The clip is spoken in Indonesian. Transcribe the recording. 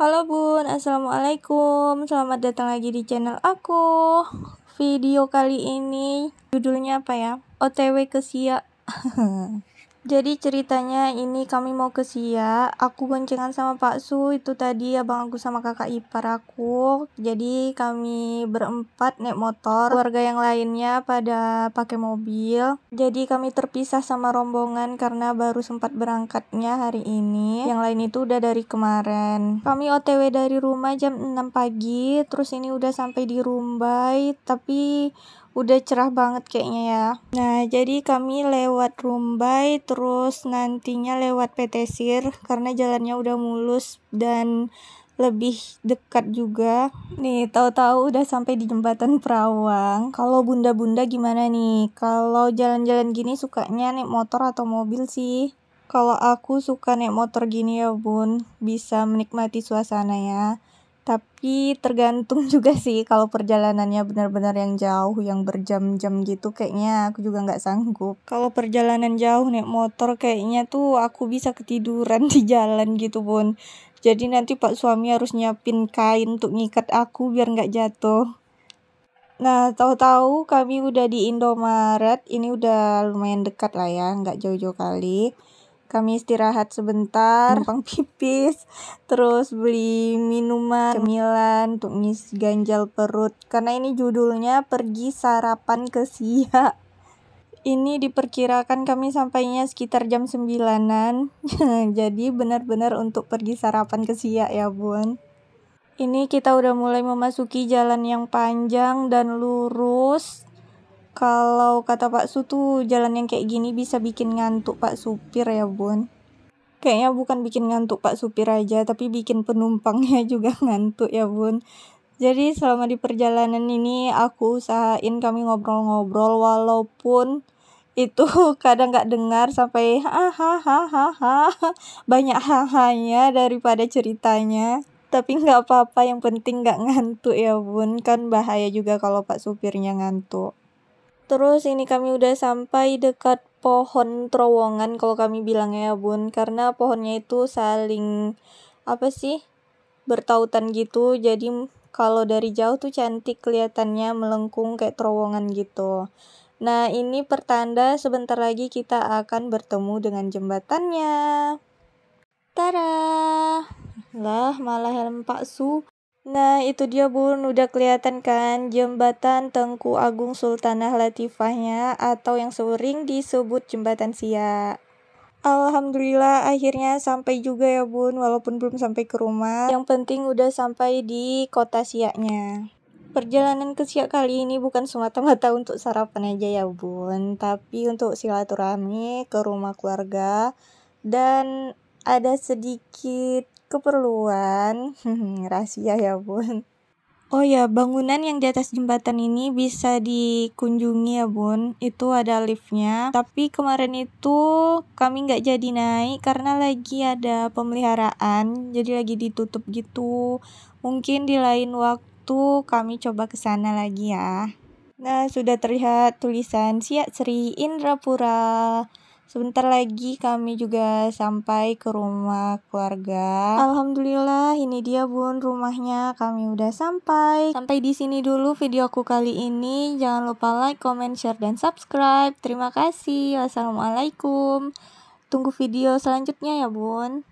Halo bun, assalamualaikum. Selamat datang lagi di channel aku. Video kali ini judulnya apa ya? OTW ke Sia. Jadi ceritanya ini kami mau ke Sia, aku boncengan sama Pak Su, itu tadi abang aku sama kakak ipar aku. Jadi kami berempat naik motor, warga yang lainnya pada pakai mobil. Jadi kami terpisah sama rombongan karena baru sempat berangkatnya hari ini. Yang lain itu udah dari kemarin. Kami OTW dari rumah jam 6 pagi, terus ini udah sampai di Rumbai, tapi udah cerah banget kayaknya ya. Nah, jadi kami lewat Rumbai terus nantinya lewat Petesir karena jalannya udah mulus dan lebih dekat juga. Nih, tahu-tahu udah sampai di jembatan Perawang. Kalau bunda-bunda gimana nih? Kalau jalan-jalan gini sukanya naik motor atau mobil sih? Kalau aku suka naik motor gini ya, Bun. Bisa menikmati suasana ya tapi tergantung juga sih kalau perjalanannya benar-benar yang jauh yang berjam-jam gitu kayaknya aku juga nggak sanggup kalau perjalanan jauh naik motor kayaknya tuh aku bisa ketiduran di jalan gitu bun jadi nanti pak suami harus nyiapin kain untuk ngikat aku biar nggak jatuh Nah, tahu-tahu kami udah di Indomaret. Ini udah lumayan dekat lah ya, nggak jauh-jauh kali. Kami istirahat sebentar, numpang pipis, terus beli minuman, cemilan untuk ngisi ganjal perut. Karena ini judulnya pergi sarapan ke Sia. Ini diperkirakan kami sampainya sekitar jam sembilanan, Jadi benar-benar untuk pergi sarapan ke Sia ya, Bun. Ini kita udah mulai memasuki jalan yang panjang dan lurus kalau kata Pak Su tuh jalan yang kayak gini bisa bikin ngantuk Pak Supir ya Bun. Kayaknya bukan bikin ngantuk Pak Supir aja, tapi bikin penumpangnya juga ngantuk ya Bun. Jadi selama di perjalanan ini aku usahain kami ngobrol-ngobrol walaupun itu kadang nggak dengar sampai hahaha banyak hahanya daripada ceritanya tapi nggak apa-apa yang penting nggak ngantuk ya bun kan bahaya juga kalau pak supirnya ngantuk Terus ini kami udah sampai dekat pohon terowongan kalau kami bilangnya ya bun karena pohonnya itu saling apa sih bertautan gitu jadi kalau dari jauh tuh cantik kelihatannya melengkung kayak terowongan gitu. Nah, ini pertanda sebentar lagi kita akan bertemu dengan jembatannya. Tada! Lah, malah helm Pak Su. Nah, itu dia Bun, udah kelihatan kan jembatan Tengku Agung Sultanah Latifahnya atau yang sering disebut jembatan Sia. Alhamdulillah akhirnya sampai juga ya Bun, walaupun belum sampai ke rumah. Yang penting udah sampai di kota Siaknya. Perjalanan ke Siak kali ini bukan semata-mata untuk sarapan aja ya Bun, tapi untuk silaturahmi ke rumah keluarga dan ada sedikit keperluan rahasia ya bun Oh ya, bangunan yang di atas jembatan ini bisa dikunjungi ya bun. Itu ada liftnya. Tapi kemarin itu kami nggak jadi naik karena lagi ada pemeliharaan. Jadi lagi ditutup gitu. Mungkin di lain waktu kami coba kesana lagi ya. Nah, sudah terlihat tulisan Siak Sri Indrapura. Sebentar lagi kami juga sampai ke rumah keluarga. Alhamdulillah, ini dia bun rumahnya. Kami udah sampai. Sampai di sini dulu videoku kali ini. Jangan lupa like, comment, share, dan subscribe. Terima kasih. Wassalamualaikum. Tunggu video selanjutnya ya bun.